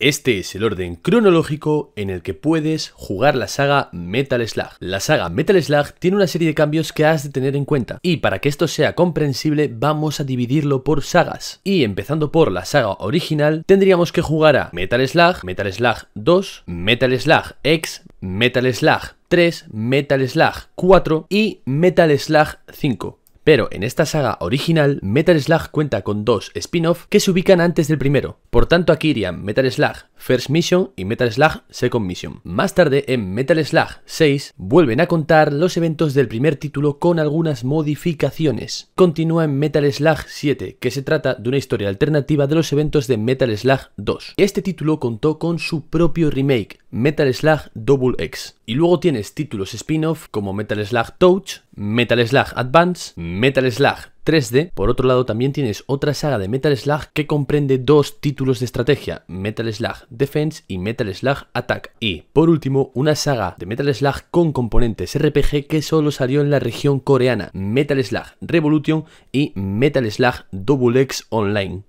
Este es el orden cronológico en el que puedes jugar la saga Metal Slug. La saga Metal Slug tiene una serie de cambios que has de tener en cuenta, y para que esto sea comprensible vamos a dividirlo por sagas. Y empezando por la saga original, tendríamos que jugar a Metal Slug, Metal Slug 2, Metal Slug X, Metal Slug 3, Metal Slug 4 y Metal Slug 5. Pero en esta saga original, Metal Slug cuenta con dos spin-off que se ubican antes del primero. Por tanto, aquí irían Metal Slug First Mission y Metal Slug Second Mission. Más tarde, en Metal Slug 6, vuelven a contar los eventos del primer título con algunas modificaciones. Continúa en Metal Slug 7, que se trata de una historia alternativa de los eventos de Metal Slug 2. Este título contó con su propio remake, Metal Slug Double X. Y luego tienes títulos spin-off como Metal Slug Touch, Metal Slug Advance, Metal Slug 3D. Por otro lado, también tienes otra saga de Metal Slug que comprende dos títulos de estrategia, Metal Slug Defense y Metal Slug Attack. Y, por último, una saga de Metal Slug con componentes RPG que solo salió en la región coreana, Metal Slug Revolution y Metal Slug Double X Online.